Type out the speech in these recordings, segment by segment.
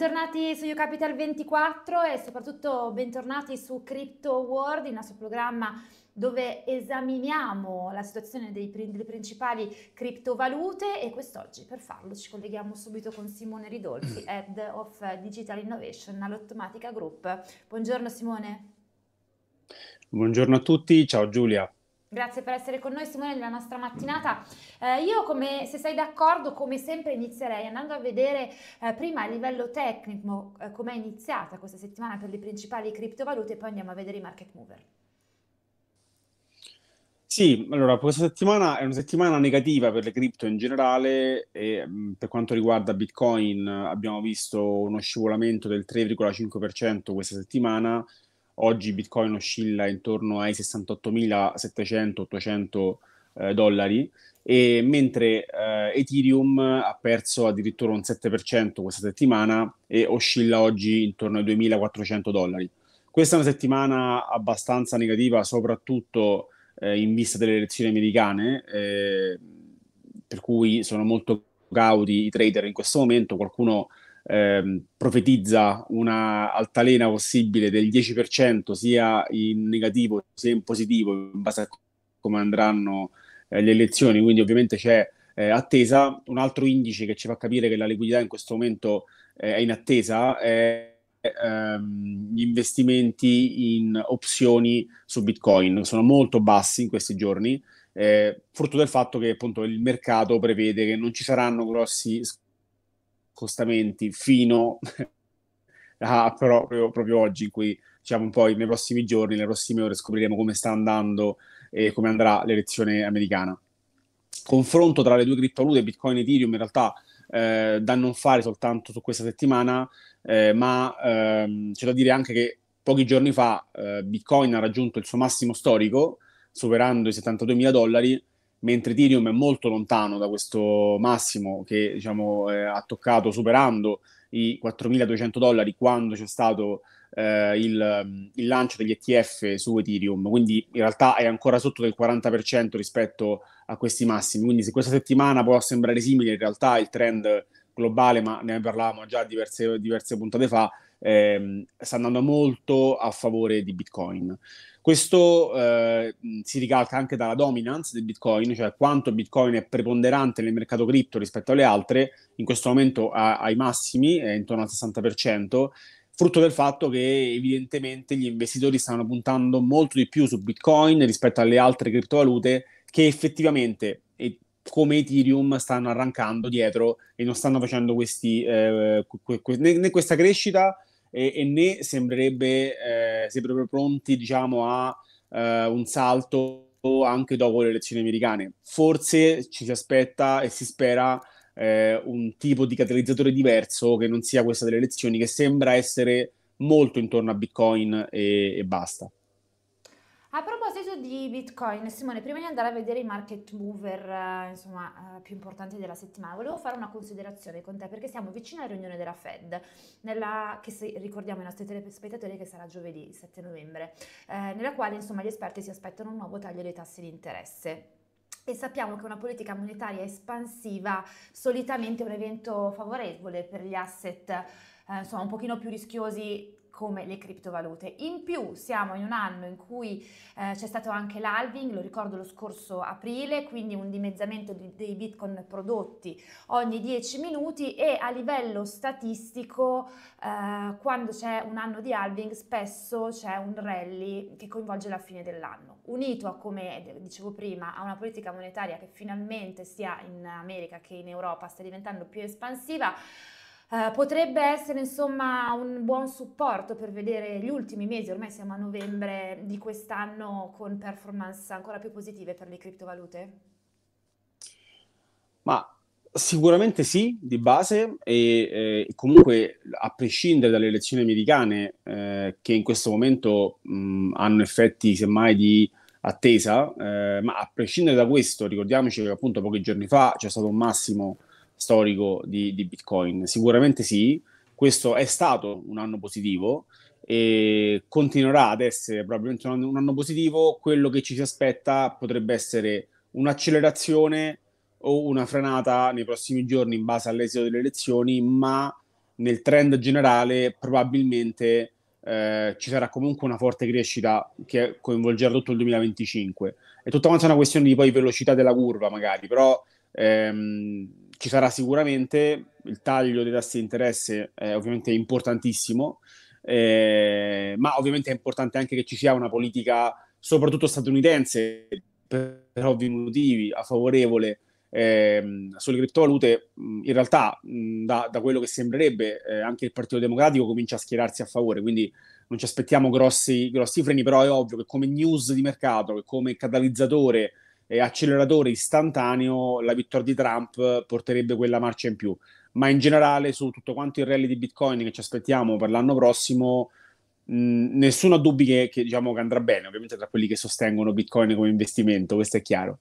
Bentornati su You Capital 24 e soprattutto bentornati su Crypto World, il nostro programma dove esaminiamo la situazione dei, delle principali criptovalute e quest'oggi per farlo ci colleghiamo subito con Simone Ridolfi, Head of Digital Innovation all'Automatica Group. Buongiorno Simone. Buongiorno a tutti, ciao Giulia. Grazie per essere con noi Simone nella nostra mattinata. Eh, io come, se sei d'accordo, come sempre inizierei andando a vedere eh, prima a livello tecnico eh, com'è iniziata questa settimana per le principali criptovalute e poi andiamo a vedere i market mover. Sì, allora questa settimana è una settimana negativa per le cripto in generale e mh, mm, per quanto riguarda Bitcoin abbiamo visto uno scivolamento del 3,5% questa settimana Oggi Bitcoin oscilla intorno ai 68.700-800 eh, dollari, e mentre eh, Ethereum ha perso addirittura un 7% questa settimana e oscilla oggi intorno ai 2.400 dollari. Questa è una settimana abbastanza negativa, soprattutto eh, in vista delle elezioni americane, eh, per cui sono molto cauti i trader in questo momento. Qualcuno ehm, profetizza una altalena possibile del 10% sia in negativo sia in positivo in base a come andranno eh, le elezioni, quindi ovviamente c'è eh, attesa. Un altro indice che ci fa capire che la liquidità in questo momento eh, è in attesa è ehm, gli investimenti in opzioni su Bitcoin, sono molto bassi in questi giorni, eh, frutto del fatto che appunto il mercato prevede che non ci saranno grossi scostamenti fino a proprio, proprio oggi in cui diciamo poi nei prossimi giorni, nelle prossime ore scopriremo come sta andando e come andrà l'elezione americana. Confronto tra le due criptovalute, Bitcoin e Ethereum, in realtà eh, da non fare soltanto su questa settimana, eh, ma ehm, c'è da dire anche che pochi giorni fa eh, Bitcoin ha raggiunto il suo massimo storico, superando i 72 mila dollari, mentre Ethereum è molto lontano da questo massimo che diciamo, eh, ha toccato superando i 4.200 dollari quando c'è stato eh, il, il, lancio degli ETF su Ethereum, quindi in realtà è ancora sotto del 40% rispetto a questi massimi, quindi se questa settimana può sembrare simile, in realtà il trend globale, ma ne parlavamo già diverse, diverse puntate fa, ehm, sta andando molto a favore di Bitcoin. Questo eh, si ricalca anche dalla dominance del Bitcoin, cioè quanto Bitcoin è preponderante nel mercato cripto rispetto alle altre, in questo momento a, ai massimi, è intorno al 60%, frutto del fatto che evidentemente gli investitori stanno puntando molto di più su Bitcoin rispetto alle altre criptovalute che effettivamente come Ethereum stanno arrancando dietro e non stanno facendo questi, eh, que- que- né questa crescita e, e né sembrerebbe, eh, proprio pronti diciamo, a eh, un salto anche dopo le elezioni americane. Forse ci si aspetta e si spera eh, un tipo di catalizzatore diverso che non sia questa delle elezioni, che sembra essere molto intorno a Bitcoin e, e basta. A proposito di Bitcoin, Simone, prima di andare a vedere i market mover eh, insomma, eh, più importanti della settimana, volevo fare una considerazione con te perché siamo vicino alla riunione della Fed, nella, che se, ricordiamo ai nostri telespettatori che sarà giovedì 7 novembre, eh, nella quale insomma, gli esperti si aspettano un nuovo taglio dei tassi di interesse e sappiamo che una politica monetaria espansiva solitamente è un evento favorevole per gli asset eh, insomma un pochino più rischiosi come le criptovalute. In più siamo in un anno in cui eh, c'è stato anche l'halving, lo ricordo lo scorso aprile, quindi un dimezzamento di, dei bitcoin prodotti ogni 10 minuti e a livello statistico eh, quando c'è un anno di halving spesso c'è un rally che coinvolge la fine dell'anno. Unito a come eh, dicevo prima a una politica monetaria che finalmente sia in America che in Europa sta diventando più espansiva, eh, potrebbe essere insomma un buon supporto per vedere gli ultimi mesi, ormai siamo a novembre di quest'anno con performance ancora più positive per le criptovalute? Ma Sicuramente sì, di base, e eh, comunque a prescindere dalle elezioni americane, eh, che in questo momento mh, hanno effetti semmai di attesa, eh, ma a prescindere da questo, ricordiamoci che appunto pochi giorni fa c'è stato un massimo storico di, di Bitcoin? Sicuramente sì, questo è stato un anno positivo e continuerà ad essere probabilmente un anno, un anno positivo, quello che ci si aspetta potrebbe essere un'accelerazione o una frenata nei prossimi giorni in base all'esito delle elezioni, ma nel trend generale probabilmente eh, ci sarà comunque una forte crescita che coinvolgerà tutto il 2025. È tutta una questione di poi velocità della curva, magari, però ehm, ci sarà sicuramente il taglio dei tassi di interesse, eh, ovviamente importantissimo, eh, ma ovviamente è importante anche che ci sia una politica, soprattutto statunitense, per, per ovvi motivi, a favorevole eh, sulle criptovalute. In realtà, mh, da, da, quello che sembrerebbe, eh, anche il Partito Democratico comincia a schierarsi a favore, quindi non ci aspettiamo grossi, grossi freni, però è ovvio che come news di mercato, che come catalizzatore eh, acceleratore istantaneo, la vittoria di Trump porterebbe quella marcia in più. Ma in generale, su tutto quanto il rally di Bitcoin che ci aspettiamo per l'anno prossimo, mh, mm, nessuno ha dubbi che, che, diciamo, che andrà bene, ovviamente tra quelli che sostengono Bitcoin come investimento, questo è chiaro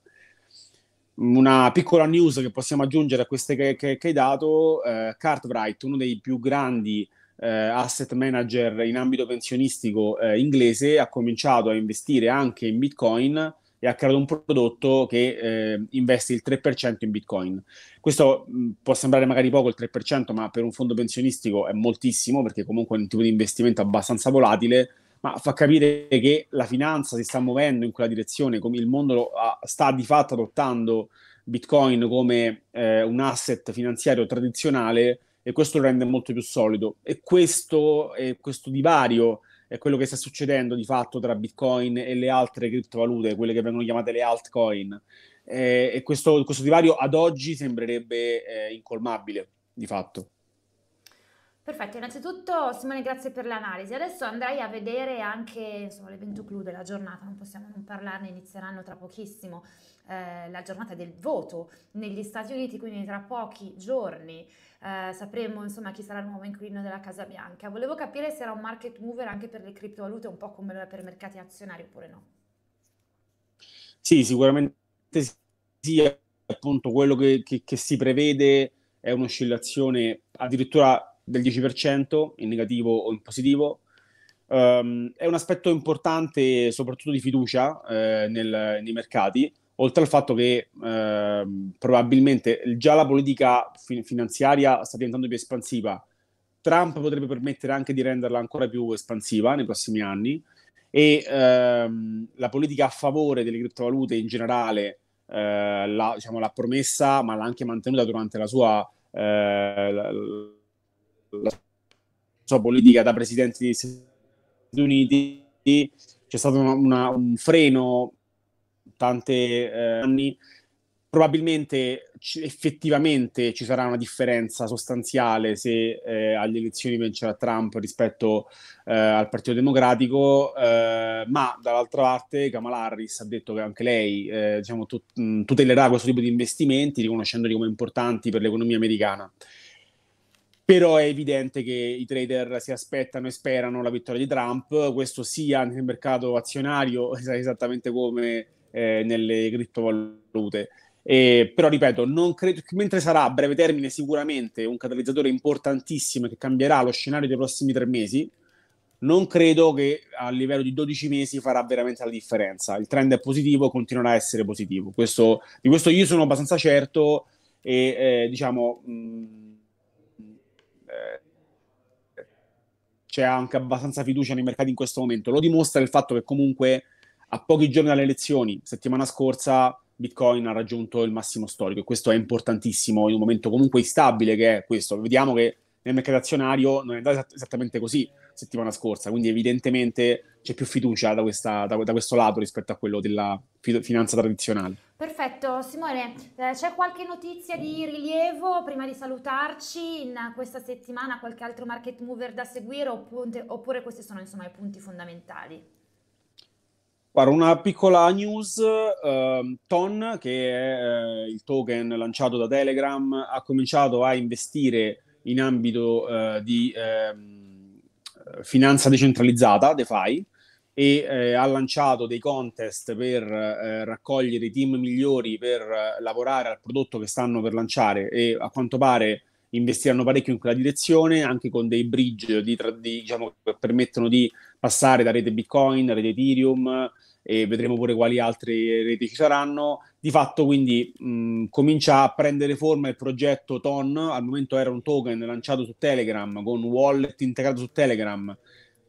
una piccola news che possiamo aggiungere a queste che, che, che hai dato, eh, Cartwright, uno dei più grandi eh, asset manager in ambito pensionistico eh, inglese, ha cominciato a investire anche in Bitcoin e ha creato un prodotto che eh, investe il 3% in bitcoin. Questo mh, può sembrare magari poco il 3%, ma per un fondo pensionistico è moltissimo perché comunque è un tipo di investimento abbastanza volatile, ma fa capire che la finanza si sta muovendo in quella direzione, come il mondo ha, sta di fatto adottando bitcoin come eh, un asset finanziario tradizionale e questo lo rende molto più solido. E questo, eh, questo divario è quello che sta succedendo di fatto tra Bitcoin e le altre criptovalute, quelle che vengono chiamate le altcoin. Eh, e questo, questo divario ad oggi sembrerebbe eh, incolmabile, di fatto. Perfetto, innanzitutto Simone grazie per l'analisi. Adesso andrei a vedere anche insomma, l'evento clou della giornata, non possiamo non parlarne, inizieranno tra pochissimo eh, la giornata del voto negli Stati Uniti, quindi tra pochi giorni eh, sapremo insomma, chi sarà il nuovo inquilino della Casa Bianca. Volevo capire se era un market mover anche per le criptovalute, un po' come lo è per i mercati azionari oppure no. Sì, sicuramente sì, appunto quello che, che, che si prevede è un'oscillazione addirittura del 10% in negativo o in positivo. Um, è un aspetto importante soprattutto di fiducia eh, nel, nei mercati, oltre al fatto che eh, probabilmente già la politica fin- finanziaria sta diventando più espansiva. Trump potrebbe permettere anche di renderla ancora più espansiva nei prossimi anni e ehm, la politica a favore delle criptovalute in generale eh, la, diciamo, l'ha promessa ma l'ha anche mantenuta durante la sua eh, la, la sua politica da presidente degli Stati Uniti, c'è stato una, una, un freno tanti eh, anni. Probabilmente c- effettivamente ci sarà una differenza sostanziale se eh, alle elezioni vincerà Trump rispetto eh, al Partito Democratico, eh, ma dall'altra parte Kamala Harris ha detto che anche lei eh, diciamo, tut- tutelerà questo tipo di investimenti, riconoscendoli come importanti per l'economia americana però è evidente che i trader si aspettano e sperano la vittoria di Trump, questo sia nel mercato azionario esattamente come eh, nelle criptovalute. Eh, però ripeto, credo, mentre sarà a breve termine sicuramente un catalizzatore importantissimo che cambierà lo scenario dei prossimi tre mesi, non credo che a livello di 12 mesi farà veramente la differenza. Il trend è positivo, continuerà a essere positivo. Questo, di questo io sono abbastanza certo e eh, diciamo... Mh, c'è anche abbastanza fiducia nei mercati in questo momento. Lo dimostra il fatto che comunque a pochi giorni dalle elezioni, settimana scorsa, Bitcoin ha raggiunto il massimo storico e questo è importantissimo in un momento comunque instabile che è questo. Vediamo che nel mercato azionario non è andato esattamente così settimana scorsa, quindi evidentemente c'è più fiducia da, questa, da, da questo lato rispetto a quello della finanza tradizionale. Perfetto, Simone, eh, c'è qualche notizia di rilievo prima di salutarci in questa settimana, qualche altro market mover da seguire oppure, oppure questi sono insomma i punti fondamentali? Guarda, una piccola news, uh, TON, che è uh, il token lanciato da Telegram, ha cominciato a investire in ambito uh, di ehm, finanza decentralizzata, DeFi, e eh, ha lanciato dei contest per eh, raccogliere i team migliori per eh, lavorare al prodotto che stanno per lanciare e a quanto pare investiranno parecchio in quella direzione anche con dei bridge di, di, diciamo, che permettono di passare da rete Bitcoin, rete Ethereum e vedremo pure quali altre reti ci saranno. Di fatto quindi mh, comincia a prendere forma il progetto TON, al momento era un token lanciato su Telegram con un wallet integrato su Telegram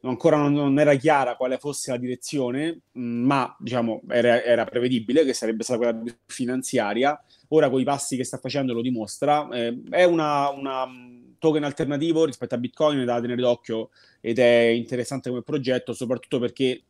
ancora non, non, era chiara quale fosse la direzione, mm, ma diciamo, era, era, prevedibile che sarebbe stata quella finanziaria. Ora con i passi che sta facendo lo dimostra. Eh, è una, una, mm, token alternativo rispetto a Bitcoin da tenere d'occhio ed è interessante come progetto, soprattutto perché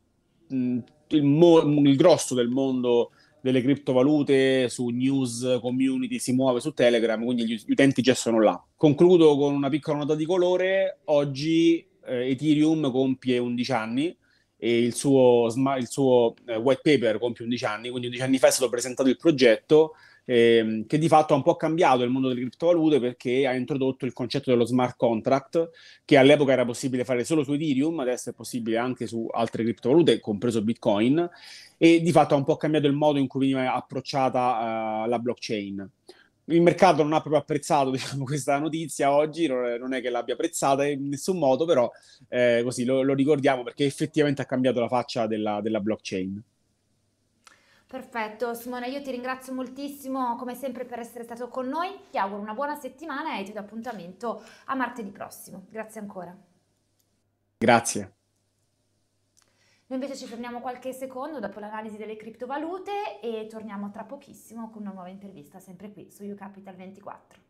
mh, mm, il, mo- il grosso del mondo delle criptovalute su news, community, si muove su Telegram, quindi gli utenti già sono là. Concludo con una piccola nota di colore. Oggi eh, Ethereum compie 11 anni e il suo, il suo eh, white paper compie 11 anni, quindi 11 anni fa è stato presentato il progetto ehm, che di fatto ha un po' cambiato il mondo delle criptovalute perché ha introdotto il concetto dello smart contract che all'epoca era possibile fare solo su Ethereum, adesso è possibile anche su altre criptovalute, compreso Bitcoin, e di fatto ha un po' cambiato il modo in cui veniva approcciata eh, la blockchain il mercato non ha proprio apprezzato diciamo, questa notizia oggi, non è che l'abbia apprezzata in nessun modo, però eh, così lo, lo, ricordiamo perché effettivamente ha cambiato la faccia della, della blockchain. Perfetto, Simone, io ti ringrazio moltissimo come sempre per essere stato con noi, ti auguro una buona settimana e ti do appuntamento a martedì prossimo. Grazie ancora. Grazie. Noi invece ci fermiamo qualche secondo dopo l'analisi delle criptovalute e torniamo tra pochissimo con una nuova intervista sempre qui su UCapital24.